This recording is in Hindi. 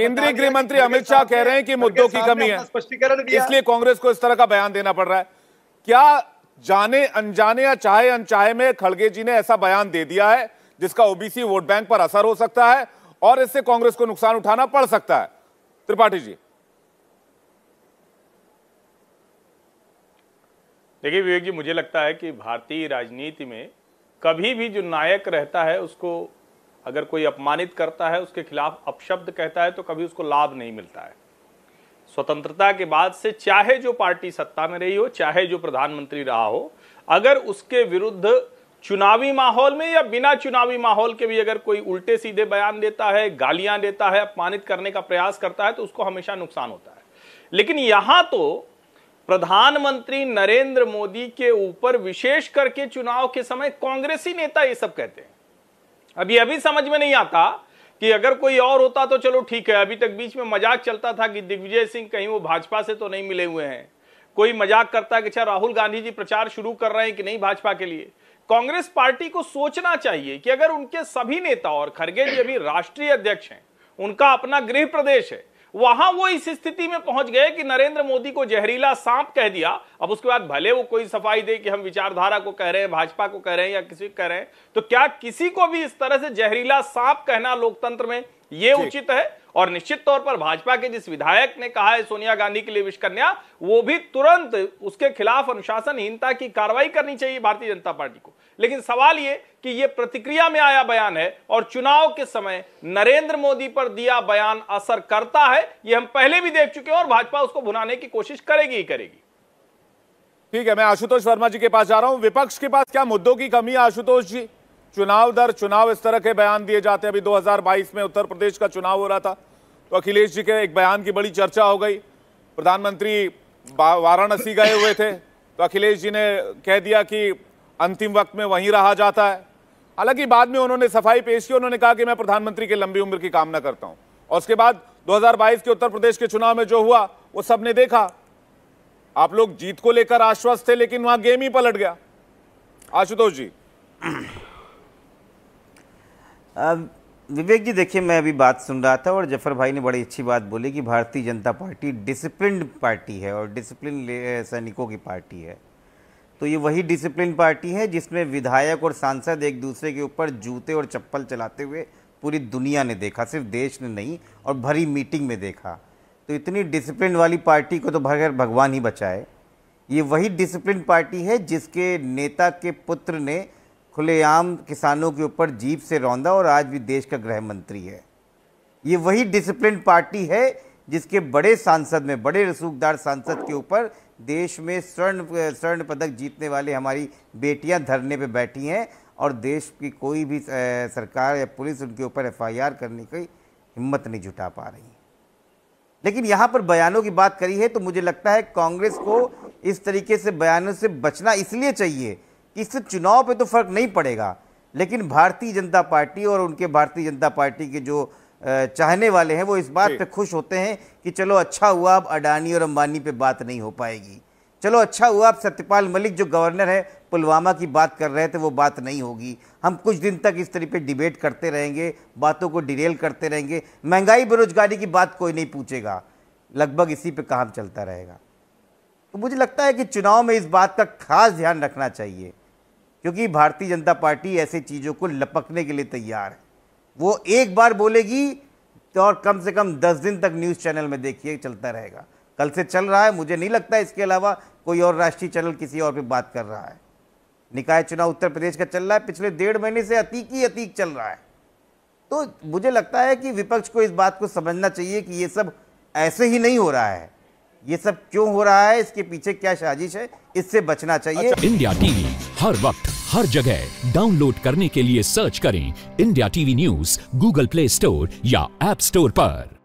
केंद्रीय गृह मंत्री अमित शाह कह रहे हैं कि मुद्दों की कमी है इसलिए कांग्रेस को इस तरह का बयान देना पड़ रहा है क्या जाने अनजाने या चाहे अनचाहे में खड़गे जी ने ऐसा बयान दे दिया है जिसका ओबीसी वोट बैंक पर असर हो सकता है और इससे कांग्रेस को नुकसान उठाना पड़ सकता है त्रिपाठी जी देखिए विवेक जी मुझे लगता है कि भारतीय राजनीति में कभी भी जो नायक रहता है उसको अगर कोई अपमानित करता है उसके खिलाफ अपशब्द कहता है तो कभी उसको लाभ नहीं मिलता है स्वतंत्रता के बाद से चाहे जो पार्टी सत्ता में रही हो चाहे जो प्रधानमंत्री रहा हो अगर उसके विरुद्ध चुनावी माहौल में या बिना चुनावी माहौल के भी अगर कोई उल्टे सीधे बयान देता है गालियां देता है अपमानित करने का प्रयास करता है तो उसको हमेशा नुकसान होता है लेकिन यहां तो प्रधानमंत्री नरेंद्र मोदी के ऊपर विशेष करके चुनाव के समय कांग्रेसी नेता ये सब कहते हैं अब ये अभी समझ में नहीं आता कि अगर कोई और होता तो चलो ठीक है अभी तक बीच में मजाक चलता था कि दिग्विजय सिंह कहीं वो भाजपा से तो नहीं मिले हुए हैं कोई मजाक करता कि अच्छा राहुल गांधी जी प्रचार शुरू कर रहे हैं कि नहीं भाजपा के लिए कांग्रेस पार्टी को सोचना चाहिए कि अगर उनके सभी नेता और खड़गे जी अभी राष्ट्रीय अध्यक्ष हैं उनका अपना गृह प्रदेश है वहां वो इस स्थिति में पहुंच गए कि नरेंद्र मोदी को जहरीला सांप कह दिया अब उसके बाद भले वो कोई सफाई दे कि हम विचारधारा को कह रहे हैं भाजपा को कह रहे हैं या किसी को कह रहे हैं तो क्या किसी को भी इस तरह से जहरीला सांप कहना लोकतंत्र में ये उचित है और निश्चित तौर पर भाजपा के जिस विधायक ने कहा है सोनिया गांधी के लिए विश्वकन्या वो भी तुरंत उसके खिलाफ अनुशासनहीनता की कार्रवाई करनी चाहिए भारतीय जनता पार्टी को लेकिन सवाल ये कि ये प्रतिक्रिया में आया बयान है और चुनाव के समय नरेंद्र मोदी पर दिया बयान असर करता है ये हम पहले भी देख चुके हैं और भाजपा उसको भुनाने की कोशिश करेगी ही करेगी ठीक है मैं आशुतोष वर्मा जी के पास जा रहा हूं विपक्ष के पास क्या मुद्दों की कमी है आशुतोष जी चुनाव दर चुनाव इस तरह के बयान दिए जाते हैं अभी 2022 में उत्तर प्रदेश का चुनाव हो रहा था तो अखिलेश जी के एक बयान की बड़ी चर्चा हो गई प्रधानमंत्री वाराणसी गए हुए थे तो अखिलेश जी ने कह दिया कि अंतिम वक्त में वहीं रहा जाता है हालांकि बाद में उन्होंने सफाई पेश की उन्होंने कहा कि मैं प्रधानमंत्री के लंबी उम्र की कामना करता हूं और उसके बाद दो के उत्तर प्रदेश के चुनाव में जो हुआ वो सबने देखा आप लोग जीत को लेकर आश्वस्त थे लेकिन वहां गेम ही पलट गया आशुतोष जी विवेक जी देखिए मैं अभी बात सुन रहा था और जफर भाई ने बड़ी अच्छी बात बोली कि भारतीय जनता पार्टी डिसिप्लिन पार्टी है और डिसिप्लिन सैनिकों की पार्टी है तो ये वही डिसिप्लिन पार्टी है जिसमें विधायक और सांसद एक दूसरे के ऊपर जूते और चप्पल चलाते हुए पूरी दुनिया ने देखा सिर्फ देश ने नहीं और भरी मीटिंग में देखा तो इतनी डिसिप्लिन वाली पार्टी को तो भगर भगवान ही बचाए ये वही डिसिप्लिन पार्टी है जिसके नेता के पुत्र ने खुलेआम किसानों के ऊपर जीप से रौंदा और आज भी देश का गृह मंत्री है ये वही डिसिप्लिन पार्टी है जिसके बड़े सांसद में बड़े रसूखदार सांसद के ऊपर देश में स्वर्ण स्वर्ण पदक जीतने वाले हमारी बेटियां धरने पे बैठी हैं और देश की कोई भी सरकार या पुलिस उनके ऊपर एफआईआर करने की हिम्मत नहीं जुटा पा रही लेकिन यहाँ पर बयानों की बात करी है तो मुझे लगता है कांग्रेस को इस तरीके से बयानों से बचना इसलिए चाहिए कि चुनाव पे तो फर्क नहीं पड़ेगा लेकिन भारतीय जनता पार्टी और उनके भारतीय जनता पार्टी के जो चाहने वाले हैं वो इस बात पे खुश होते हैं कि चलो अच्छा हुआ अब अडानी और अंबानी पे बात नहीं हो पाएगी चलो अच्छा हुआ अब सत्यपाल मलिक जो गवर्नर है पुलवामा की बात कर रहे थे वो बात नहीं होगी हम कुछ दिन तक इस तरीके डिबेट करते रहेंगे बातों को डिटेल करते रहेंगे महंगाई बेरोजगारी की बात कोई नहीं पूछेगा लगभग इसी पे काम चलता रहेगा तो मुझे लगता है कि चुनाव में इस बात का खास ध्यान रखना चाहिए क्योंकि भारतीय जनता पार्टी ऐसे चीज़ों को लपकने के लिए तैयार है वो एक बार बोलेगी तो और कम से कम दस दिन तक न्यूज़ चैनल में देखिए चलता रहेगा कल से चल रहा है मुझे नहीं लगता इसके अलावा कोई और राष्ट्रीय चैनल किसी और पर बात कर रहा है निकाय चुनाव उत्तर प्रदेश का चल रहा है पिछले डेढ़ महीने से अतीक ही अतीक चल रहा है तो मुझे लगता है कि विपक्ष को इस बात को समझना चाहिए कि ये सब ऐसे ही नहीं हो रहा है ये सब क्यों हो रहा है इसके पीछे क्या साजिश है इससे बचना चाहिए अच्छा। इंडिया टीवी हर वक्त हर जगह डाउनलोड करने के लिए सर्च करें India TV news Google Play Store या एप स्टोर पर